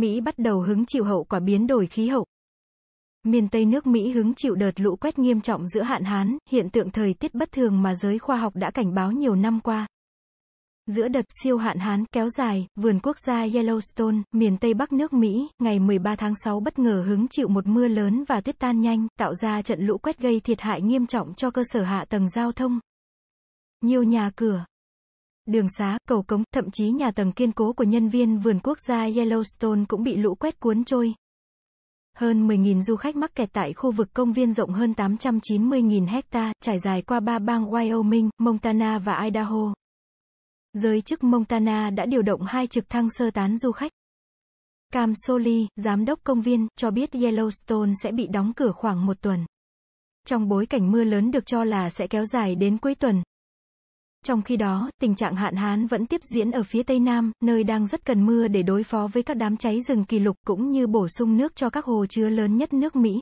Mỹ bắt đầu hứng chịu hậu quả biến đổi khí hậu. Miền Tây nước Mỹ hứng chịu đợt lũ quét nghiêm trọng giữa hạn hán, hiện tượng thời tiết bất thường mà giới khoa học đã cảnh báo nhiều năm qua. Giữa đợt siêu hạn hán kéo dài, vườn quốc gia Yellowstone, miền Tây Bắc nước Mỹ, ngày 13 tháng 6 bất ngờ hứng chịu một mưa lớn và tuyết tan nhanh, tạo ra trận lũ quét gây thiệt hại nghiêm trọng cho cơ sở hạ tầng giao thông. Nhiều nhà cửa, đường xá, cầu cống, thậm chí nhà tầng kiên cố của nhân viên vườn quốc gia Yellowstone cũng bị lũ quét cuốn trôi. Hơn 10.000 du khách mắc kẹt tại khu vực công viên rộng hơn 890.000 hecta, trải dài qua ba bang Wyoming, Montana và Idaho. Giới chức Montana đã điều động hai trực thăng sơ tán du khách. Cam Soli, giám đốc công viên, cho biết Yellowstone sẽ bị đóng cửa khoảng một tuần. Trong bối cảnh mưa lớn được cho là sẽ kéo dài đến cuối tuần, trong khi đó, tình trạng hạn hán vẫn tiếp diễn ở phía Tây Nam, nơi đang rất cần mưa để đối phó với các đám cháy rừng kỷ lục cũng như bổ sung nước cho các hồ chứa lớn nhất nước Mỹ.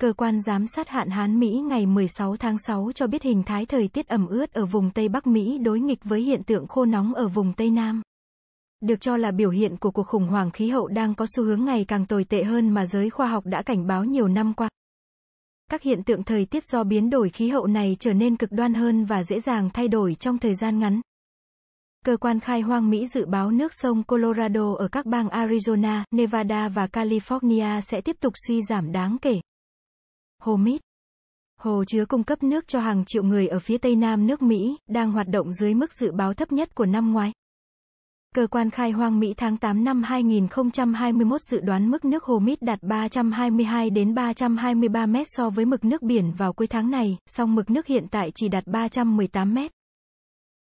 Cơ quan giám sát hạn hán Mỹ ngày 16 tháng 6 cho biết hình thái thời tiết ẩm ướt ở vùng Tây Bắc Mỹ đối nghịch với hiện tượng khô nóng ở vùng Tây Nam. Được cho là biểu hiện của cuộc khủng hoảng khí hậu đang có xu hướng ngày càng tồi tệ hơn mà giới khoa học đã cảnh báo nhiều năm qua. Các hiện tượng thời tiết do biến đổi khí hậu này trở nên cực đoan hơn và dễ dàng thay đổi trong thời gian ngắn. Cơ quan khai hoang Mỹ dự báo nước sông Colorado ở các bang Arizona, Nevada và California sẽ tiếp tục suy giảm đáng kể. Hồ Mít Hồ chứa cung cấp nước cho hàng triệu người ở phía tây nam nước Mỹ, đang hoạt động dưới mức dự báo thấp nhất của năm ngoái. Cơ quan khai hoang Mỹ tháng 8 năm 2021 dự đoán mức nước hồ Mít đạt 322 đến 323 mét so với mực nước biển vào cuối tháng này, song mực nước hiện tại chỉ đạt 318 mét.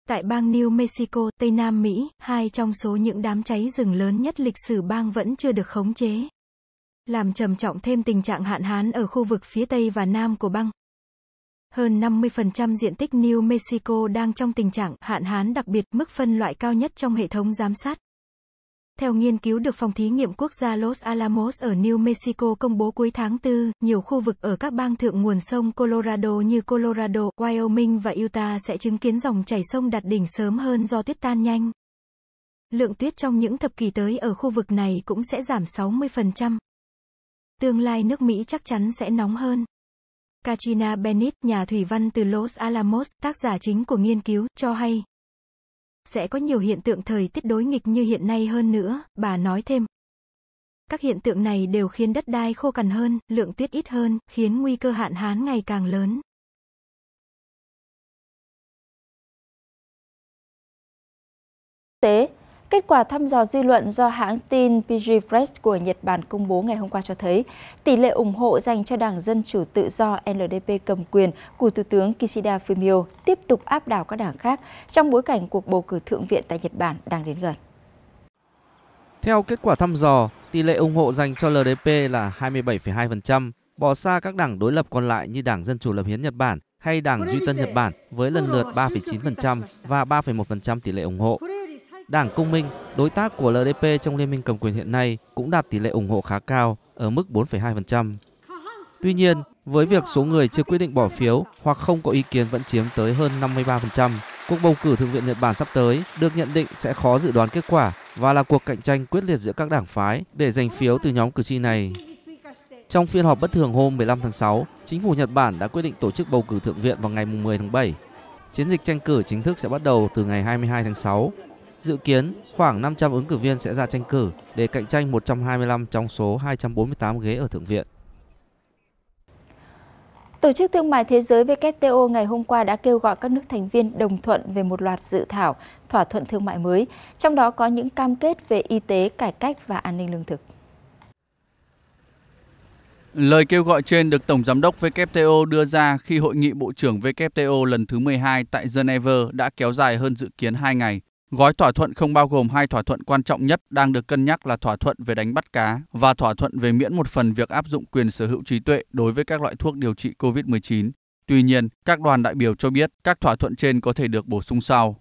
Tại bang New Mexico, Tây Nam Mỹ, hai trong số những đám cháy rừng lớn nhất lịch sử bang vẫn chưa được khống chế. Làm trầm trọng thêm tình trạng hạn hán ở khu vực phía Tây và Nam của bang. Hơn 50% diện tích New Mexico đang trong tình trạng hạn hán đặc biệt, mức phân loại cao nhất trong hệ thống giám sát. Theo nghiên cứu được Phòng Thí nghiệm Quốc gia Los Alamos ở New Mexico công bố cuối tháng 4, nhiều khu vực ở các bang thượng nguồn sông Colorado như Colorado, Wyoming và Utah sẽ chứng kiến dòng chảy sông đạt đỉnh sớm hơn do tuyết tan nhanh. Lượng tuyết trong những thập kỷ tới ở khu vực này cũng sẽ giảm 60%. Tương lai nước Mỹ chắc chắn sẽ nóng hơn. Katrina Bennett, nhà thủy văn từ Los Alamos, tác giả chính của nghiên cứu, cho hay. Sẽ có nhiều hiện tượng thời tiết đối nghịch như hiện nay hơn nữa, bà nói thêm. Các hiện tượng này đều khiến đất đai khô cằn hơn, lượng tuyết ít hơn, khiến nguy cơ hạn hán ngày càng lớn. Tế Kết quả thăm dò dư luận do hãng tin PG Press của Nhật Bản công bố ngày hôm qua cho thấy tỷ lệ ủng hộ dành cho Đảng Dân Chủ Tự do LDP cầm quyền của Thủ tướng Kishida Fumio tiếp tục áp đảo các đảng khác trong bối cảnh cuộc bầu cử Thượng viện tại Nhật Bản đang đến gần. Theo kết quả thăm dò, tỷ lệ ủng hộ dành cho LDP là 27,2%, bỏ xa các đảng đối lập còn lại như Đảng Dân Chủ Lập hiến Nhật Bản hay Đảng Duy Tân Nhật Bản với lần lượt 3,9% và 3,1% tỷ lệ ủng hộ. Đảng Công Minh, đối tác của LDP trong liên minh cầm quyền hiện nay cũng đạt tỷ lệ ủng hộ khá cao ở mức 4,2%. Tuy nhiên, với việc số người chưa quyết định bỏ phiếu hoặc không có ý kiến vẫn chiếm tới hơn 53%, cuộc bầu cử Thượng viện Nhật Bản sắp tới được nhận định sẽ khó dự đoán kết quả và là cuộc cạnh tranh quyết liệt giữa các đảng phái để giành phiếu từ nhóm cử tri này. Trong phiên họp bất thường hôm 15 tháng 6, chính phủ Nhật Bản đã quyết định tổ chức bầu cử thượng viện vào ngày 10 tháng 7. Chiến dịch tranh cử chính thức sẽ bắt đầu từ ngày 22 tháng 6 Dự kiến khoảng 500 ứng cử viên sẽ ra tranh cử để cạnh tranh 125 trong số 248 ghế ở Thượng viện. Tổ chức Thương mại Thế giới WTO ngày hôm qua đã kêu gọi các nước thành viên đồng thuận về một loạt dự thảo thỏa thuận thương mại mới, trong đó có những cam kết về y tế, cải cách và an ninh lương thực. Lời kêu gọi trên được Tổng Giám đốc WTO đưa ra khi Hội nghị Bộ trưởng WTO lần thứ 12 tại Geneva đã kéo dài hơn dự kiến 2 ngày. Gói thỏa thuận không bao gồm hai thỏa thuận quan trọng nhất đang được cân nhắc là thỏa thuận về đánh bắt cá và thỏa thuận về miễn một phần việc áp dụng quyền sở hữu trí tuệ đối với các loại thuốc điều trị COVID-19. Tuy nhiên, các đoàn đại biểu cho biết các thỏa thuận trên có thể được bổ sung sau.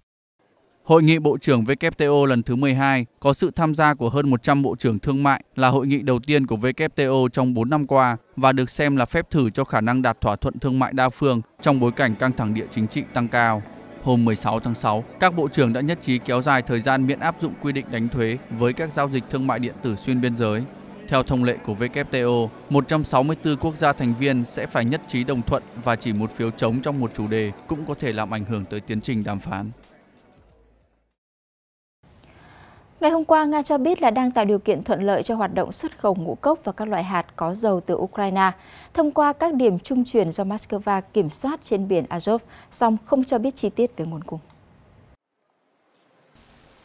Hội nghị Bộ trưởng WTO lần thứ 12 có sự tham gia của hơn 100 Bộ trưởng Thương mại là hội nghị đầu tiên của WTO trong 4 năm qua và được xem là phép thử cho khả năng đạt thỏa thuận thương mại đa phương trong bối cảnh căng thẳng địa chính trị tăng cao hôm 16 tháng 6, các bộ trưởng đã nhất trí kéo dài thời gian miễn áp dụng quy định đánh thuế với các giao dịch thương mại điện tử xuyên biên giới. Theo thông lệ của WTO, 164 quốc gia thành viên sẽ phải nhất trí đồng thuận và chỉ một phiếu chống trong một chủ đề cũng có thể làm ảnh hưởng tới tiến trình đàm phán. Ngày hôm qua, Nga cho biết là đang tạo điều kiện thuận lợi cho hoạt động xuất khẩu ngũ cốc và các loại hạt có dầu từ Ukraine thông qua các điểm trung chuyển do Moscow kiểm soát trên biển Azov, song không cho biết chi tiết về nguồn cung.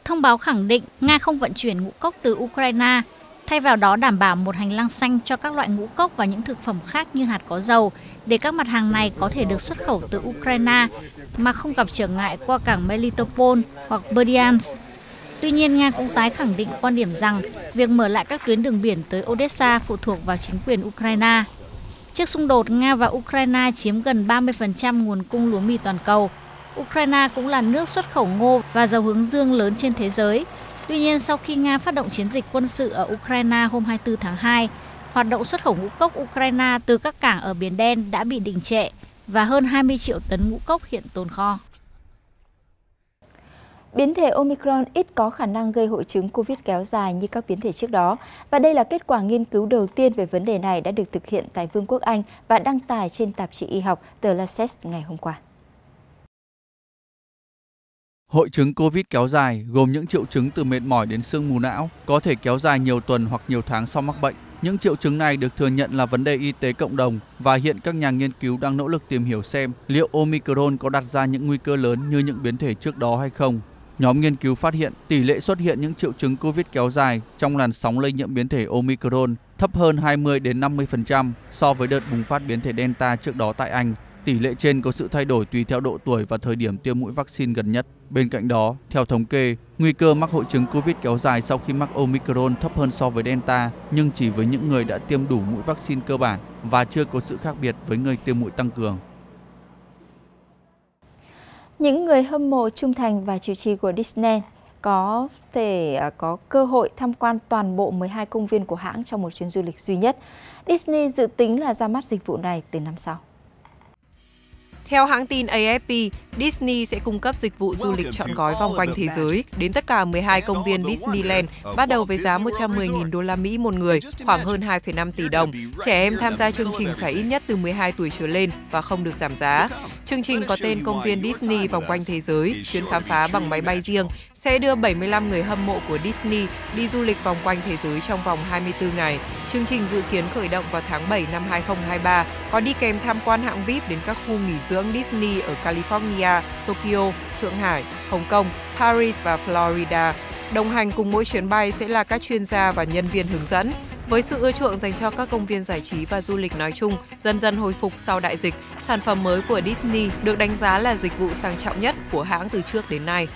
Thông báo khẳng định Nga không vận chuyển ngũ cốc từ Ukraine, thay vào đó đảm bảo một hành lang xanh cho các loại ngũ cốc và những thực phẩm khác như hạt có dầu để các mặt hàng này có thể được xuất khẩu từ Ukraine mà không gặp trở ngại qua cảng Melitopol hoặc Berdyansk Tuy nhiên, Nga cũng tái khẳng định quan điểm rằng việc mở lại các tuyến đường biển tới Odessa phụ thuộc vào chính quyền Ukraine. Trước xung đột, Nga và Ukraine chiếm gần 30% nguồn cung lúa mì toàn cầu. Ukraine cũng là nước xuất khẩu ngô và dầu hướng dương lớn trên thế giới. Tuy nhiên, sau khi Nga phát động chiến dịch quân sự ở Ukraine hôm 24 tháng 2, hoạt động xuất khẩu ngũ cốc Ukraine từ các cảng ở Biển Đen đã bị đình trệ và hơn 20 triệu tấn ngũ cốc hiện tồn kho. Biến thể Omicron ít có khả năng gây hội chứng COVID kéo dài như các biến thể trước đó, và đây là kết quả nghiên cứu đầu tiên về vấn đề này đã được thực hiện tại Vương quốc Anh và đăng tải trên tạp chí y học The Lancet ngày hôm qua. Hội chứng COVID kéo dài gồm những triệu chứng từ mệt mỏi đến sương mù não, có thể kéo dài nhiều tuần hoặc nhiều tháng sau mắc bệnh. Những triệu chứng này được thừa nhận là vấn đề y tế cộng đồng và hiện các nhà nghiên cứu đang nỗ lực tìm hiểu xem liệu Omicron có đặt ra những nguy cơ lớn như những biến thể trước đó hay không. Nhóm nghiên cứu phát hiện tỷ lệ xuất hiện những triệu chứng COVID kéo dài trong làn sóng lây nhiễm biến thể Omicron thấp hơn 20 đến 50% so với đợt bùng phát biến thể Delta trước đó tại Anh. Tỷ lệ trên có sự thay đổi tùy theo độ tuổi và thời điểm tiêm mũi vaccine gần nhất. Bên cạnh đó, theo thống kê, nguy cơ mắc hội chứng COVID kéo dài sau khi mắc Omicron thấp hơn so với Delta, nhưng chỉ với những người đã tiêm đủ mũi vaccine cơ bản và chưa có sự khác biệt với người tiêm mũi tăng cường. Những người hâm mộ trung thành và chủ trì của Disney có thể à, có cơ hội tham quan toàn bộ 12 công viên của hãng trong một chuyến du lịch duy nhất. Disney dự tính là ra mắt dịch vụ này từ năm sau. Theo hãng tin AFP, Disney sẽ cung cấp dịch vụ du lịch trọn gói vòng quanh thế giới đến tất cả 12 công viên Disneyland, bắt đầu với giá 110.000 đô la Mỹ một người, khoảng hơn 2,5 tỷ đồng. Trẻ em tham gia chương trình phải ít nhất từ 12 tuổi trở lên và không được giảm giá. Chương trình có tên Công viên Disney vòng quanh thế giới, chuyến khám phá bằng máy bay riêng sẽ đưa 75 người hâm mộ của Disney đi du lịch vòng quanh thế giới trong vòng 24 ngày. Chương trình dự kiến khởi động vào tháng 7 năm 2023, có đi kèm tham quan hạng VIP đến các khu nghỉ dưỡng Disney ở California, Tokyo, Thượng Hải, Hồng Kông, Paris và Florida. Đồng hành cùng mỗi chuyến bay sẽ là các chuyên gia và nhân viên hướng dẫn. Với sự ưa chuộng dành cho các công viên giải trí và du lịch nói chung, dần dần hồi phục sau đại dịch, sản phẩm mới của Disney được đánh giá là dịch vụ sang trọng nhất của hãng từ trước đến nay.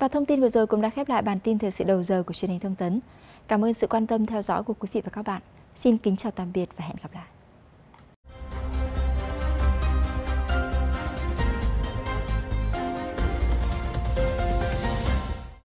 Và thông tin vừa rồi cũng đã khép lại bản tin thời sự đầu giờ của truyền hình thông tấn. Cảm ơn sự quan tâm theo dõi của quý vị và các bạn. Xin kính chào tạm biệt và hẹn gặp lại.